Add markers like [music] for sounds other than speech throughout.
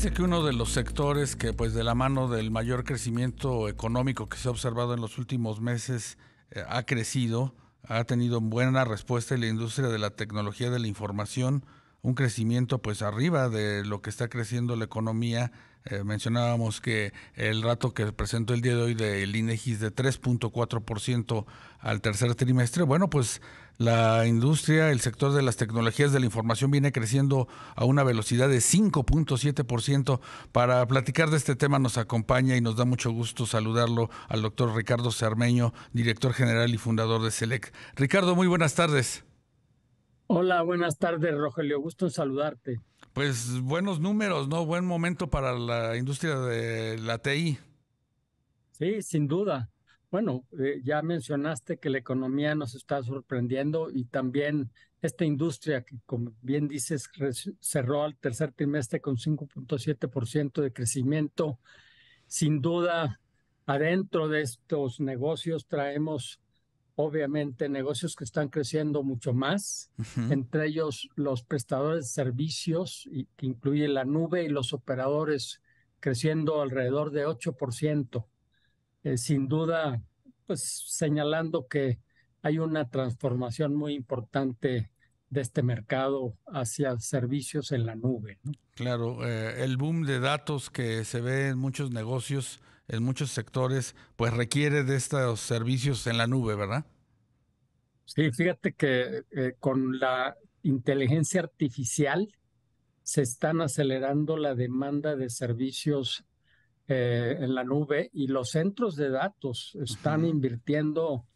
Dice que uno de los sectores que, pues, de la mano del mayor crecimiento económico que se ha observado en los últimos meses, eh, ha crecido, ha tenido buena respuesta en la industria de la tecnología de la información, un crecimiento, pues, arriba de lo que está creciendo la economía eh, mencionábamos que el rato que presentó el día de hoy del INEGIS de 3.4% al tercer trimestre, bueno, pues la industria, el sector de las tecnologías de la información viene creciendo a una velocidad de 5.7%. Para platicar de este tema nos acompaña y nos da mucho gusto saludarlo al doctor Ricardo Cermeño, director general y fundador de SELEC. Ricardo, muy buenas tardes. Hola, buenas tardes, Rogelio. Gusto en saludarte. Pues buenos números, ¿no? Buen momento para la industria de la TI. Sí, sin duda. Bueno, eh, ya mencionaste que la economía nos está sorprendiendo y también esta industria que, como bien dices, cerró al tercer trimestre con 5.7% de crecimiento. Sin duda, adentro de estos negocios traemos obviamente negocios que están creciendo mucho más, entre ellos los prestadores de servicios, que incluye la nube y los operadores creciendo alrededor de 8%, eh, sin duda, pues señalando que hay una transformación muy importante de este mercado hacia servicios en la nube. Claro, eh, el boom de datos que se ve en muchos negocios en muchos sectores, pues requiere de estos servicios en la nube, ¿verdad? Sí, fíjate que eh, con la inteligencia artificial se están acelerando la demanda de servicios eh, en la nube y los centros de datos están invirtiendo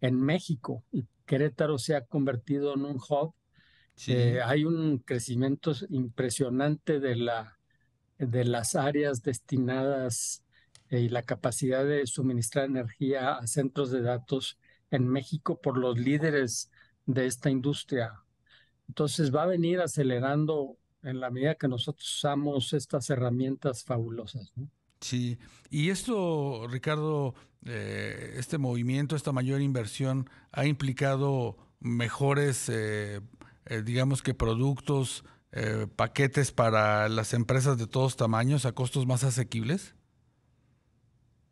en México y Querétaro se ha convertido en un hub. Eh, hay un crecimiento impresionante de, la, de las áreas destinadas y eh, la capacidad de suministrar energía a centros de datos en México por los líderes de esta industria. Entonces va a venir acelerando en la medida que nosotros usamos estas herramientas fabulosas. Sí, y esto, Ricardo, eh, este movimiento, esta mayor inversión ha implicado mejores, eh, digamos que productos, paquetes para las empresas de todos tamaños a costos más asequibles.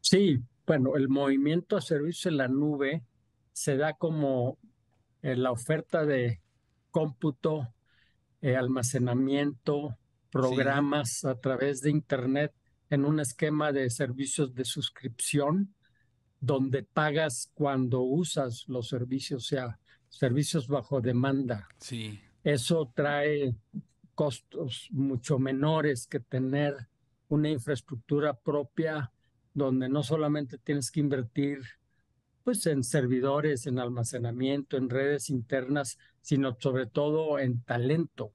Sí, bueno, el movimiento a servicio en la nube se da como eh, la oferta de cómputo, eh, almacenamiento, programas a través de Internet en un esquema de servicios de suscripción donde pagas cuando usas los servicios, o sea, servicios bajo demanda. Sí. Eso trae costos mucho menores que tener una infraestructura propia donde no solamente tienes que invertir pues en servidores, en almacenamiento, en redes internas, sino sobre todo en talento,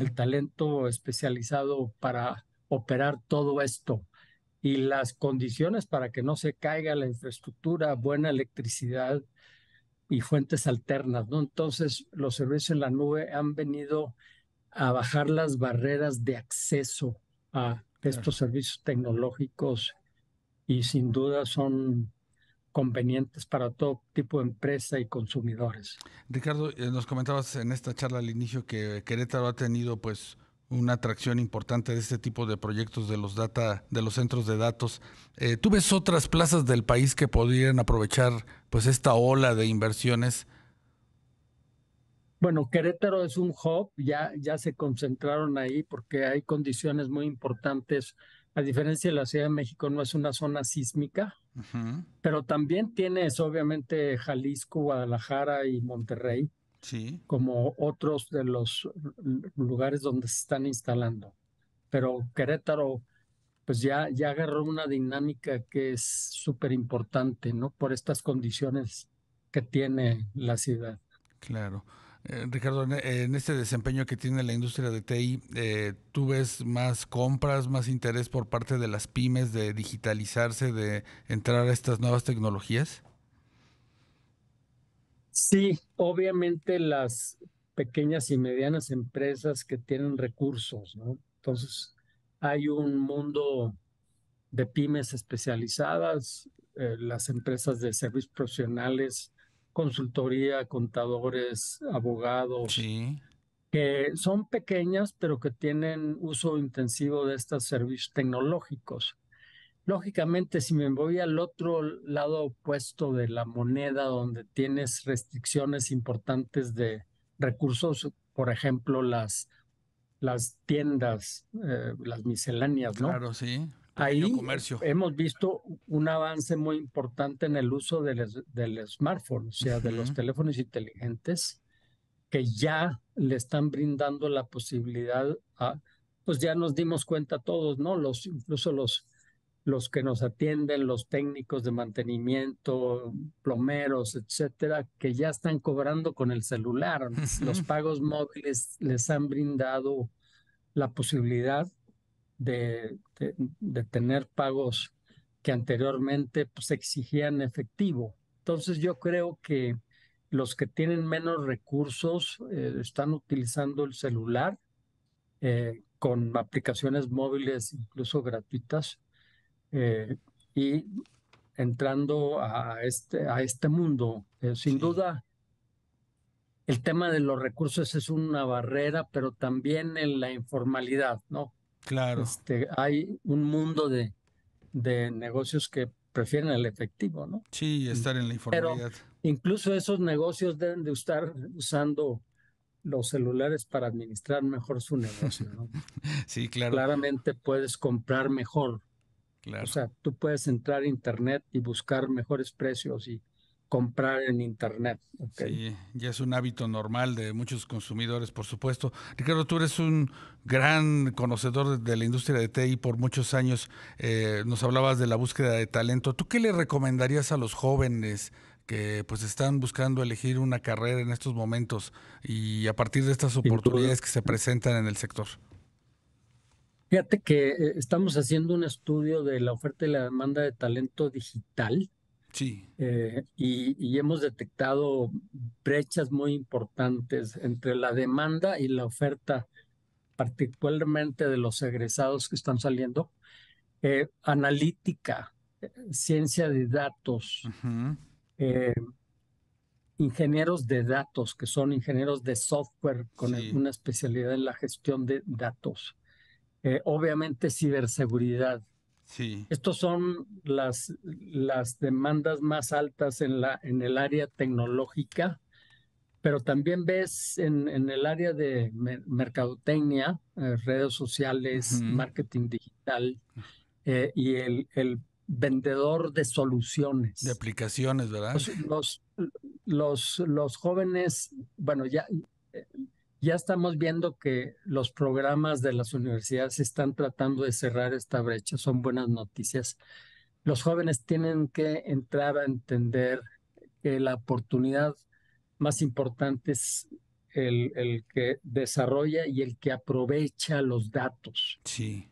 el talento especializado para operar todo esto y las condiciones para que no se caiga la infraestructura, buena electricidad y fuentes alternas, ¿no? Entonces, los servicios en la nube han venido a bajar las barreras de acceso a estos servicios tecnológicos y sin duda son convenientes para todo tipo de empresa y consumidores. Ricardo, eh, nos comentabas en esta charla al inicio que Querétaro ha tenido pues una atracción importante de este tipo de proyectos de los data, de los centros de datos. Eh, ¿Tú ves otras plazas del país que podrían aprovechar pues esta ola de inversiones? Bueno, Querétaro es un hub, ya, ya se concentraron ahí porque hay condiciones muy importantes a diferencia de la Ciudad de México, no es una zona sísmica, pero también tienes obviamente Jalisco, Guadalajara y Monterrey como otros de los lugares donde se están instalando. Pero Querétaro, pues ya, ya agarró una dinámica que es súper importante, ¿no? Por estas condiciones que tiene la ciudad. Claro. Eh, Ricardo, en este desempeño que tiene la industria de TI, eh, ¿tú ves más compras, más interés por parte de las pymes de digitalizarse, de entrar a estas nuevas tecnologías? Sí, obviamente las pequeñas y medianas empresas que tienen recursos, ¿no? Entonces, hay un mundo de pymes especializadas, eh, las empresas de servicios profesionales consultoría, contadores, abogados, sí. que son pequeñas, pero que tienen uso intensivo de estos servicios tecnológicos. Lógicamente, si me voy al otro lado opuesto de la moneda, donde tienes restricciones importantes de recursos, por ejemplo, las, las tiendas, eh, las misceláneas, ¿no? Claro, sí. Ahí comercio. hemos visto un avance muy importante en el uso del, smartphone, o sea, de los teléfonos inteligentes que ya le están brindando la posibilidad a, pues ya nos dimos cuenta todos, ¿no? Los, incluso los, los que nos atienden, los técnicos de mantenimiento, plomeros, etcétera, que ya están cobrando con el celular. Los pagos móviles les han brindado la posibilidad de, de, tener pagos que anteriormente se pues, exigían efectivo. Entonces yo creo que los que tienen menos recursos eh, están utilizando el celular eh, con aplicaciones móviles incluso gratuitas eh, y entrando a este, a este mundo. sin duda, el tema de los recursos es una barrera, pero también en la informalidad, ¿no? Claro. Este, hay un mundo de, negocios que prefieren el efectivo, ¿no? Sí, mm, estar en la informalidad. incluso esos negocios deben de estar usando los celulares para administrar mejor su negocio, ¿no? [laughs] sí, claro. Claramente puedes comprar mejor. Claro. O sea, tú puedes entrar a internet y buscar mejores precios y comprar en Internet. Sí, ya es un hábito normal de muchos consumidores, por supuesto. Ricardo, tú eres un gran conocedor de la industria de TI por muchos años. Eh, nos hablabas de la búsqueda de talento. ¿Tú qué le recomendarías a los jóvenes que pues están buscando elegir una carrera en estos momentos y a partir de estas oportunidades que se presentan en el sector? Fíjate que eh, estamos haciendo un estudio de la oferta y la demanda de talento digital Sí. Eh, y, hemos detectado brechas muy importantes entre la demanda y la oferta, particularmente de los egresados que están saliendo. Eh, analítica, ciencia de datos, eh, ingenieros de datos, que son ingenieros de software con alguna una especialidad en la gestión de datos. obviamente ciberseguridad, estos son las, las demandas más altas en, la, en el área tecnológica, pero también ves en, el área de mercadotecnia, eh, redes sociales, marketing digital ah. eh, y el, el, vendedor de soluciones. De aplicaciones, ¿verdad? los, los, los jóvenes, bueno, ya ya estamos viendo que los programas de las universidades están tratando de cerrar esta brecha, son buenas noticias. Los jóvenes tienen que entrar a entender que la oportunidad más importante es el, que desarrolla y el que aprovecha los datos sí.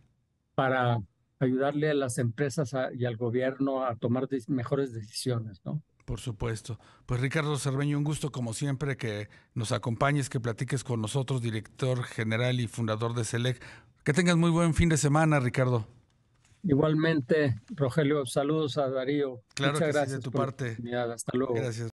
para ayudarle a las empresas y al gobierno a tomar mejores decisiones, ¿no? Por supuesto. Pues Ricardo Cerveño, un gusto como siempre que nos acompañes, que platiques con nosotros, director general y fundador de SELEC. Que tengas muy buen fin de semana, Ricardo. Igualmente, Rogelio, saludos a Darío. Claro Muchas gracias de tu parte. Hasta luego. Gracias.